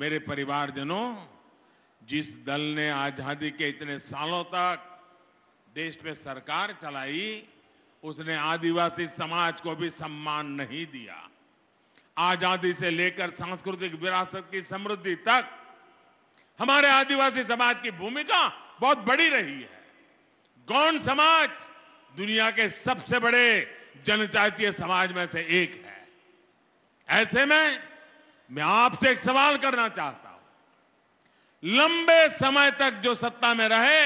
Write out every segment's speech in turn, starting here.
मेरे परिवारजनों जिस दल ने आज़ादी के इतने सालों तक देश में सरकार चलाई उसने आदिवासी समाज को भी सम्मान नहीं दिया आज़ादी से लेकर सांस्कृतिक विरासत की समृद्धि तक हमारे आदिवासी समाज की भूमिका बहुत बड़ी रही है गौंड समाज दुनिया के सबसे बड़े जनजातीय समाज में से एक है ऐसे में मैं आपसे एक सवाल करना चाहता हूं लंबे समय तक जो सत्ता में रहे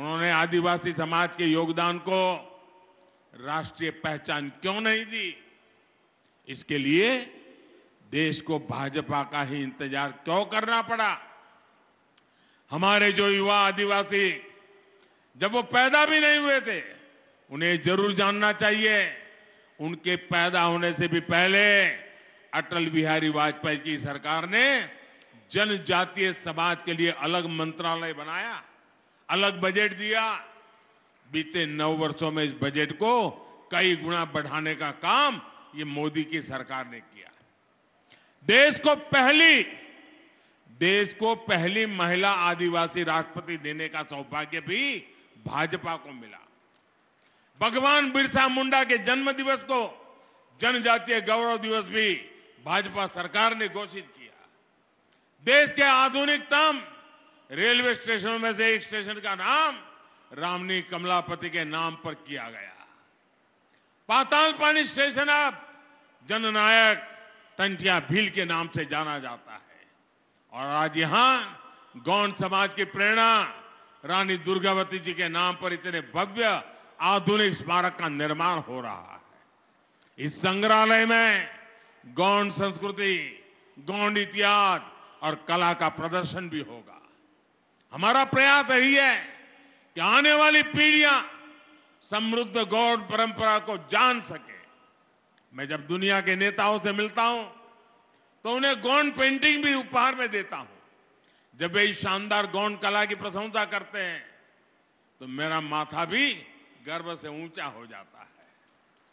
उन्होंने आदिवासी समाज के योगदान को राष्ट्रीय पहचान क्यों नहीं दी इसके लिए देश को भाजपा का ही इंतजार क्यों करना पड़ा हमारे जो युवा आदिवासी जब वो पैदा भी नहीं हुए थे उन्हें जरूर जानना चाहिए उनके पैदा होने से भी पहले अटल बिहारी वाजपेयी की सरकार ने जनजातीय समाज के लिए अलग मंत्रालय बनाया अलग बजट दिया बीते नौ वर्षों में इस बजट को कई गुना बढ़ाने का काम ये मोदी की सरकार ने किया देश को पहली देश को पहली महिला आदिवासी राष्ट्रपति देने का सौभाग्य भी भाजपा को मिला भगवान बिरसा मुंडा के जन्म दिवस को जनजातीय गौरव दिवस भी भाजपा सरकार ने घोषित किया देश के आधुनिकतम रेलवे स्टेशनों में से एक स्टेशन का नाम रामनी कमलापति के नाम पर किया गया पाताल पानी स्टेशन अब जननायक टंटिया भील के नाम से जाना जाता है और आज यहां गौंड समाज की प्रेरणा रानी दुर्गावती जी के नाम पर इतने भव्य आधुनिक स्मारक का निर्माण हो रहा है इस संग्रहालय में गौंड संस्कृति गौंड इतिहास और कला का प्रदर्शन भी होगा हमारा प्रयास यही है कि आने वाली पीढ़ियां समृद्ध गौंड परंपरा को जान सके मैं जब दुनिया के नेताओं से मिलता हूं तो उन्हें गौंड पेंटिंग भी उपहार में देता हूं जब वे इस शानदार गौंड कला की प्रशंसा करते हैं तो मेरा माथा भी गर्व से ऊंचा हो जाता है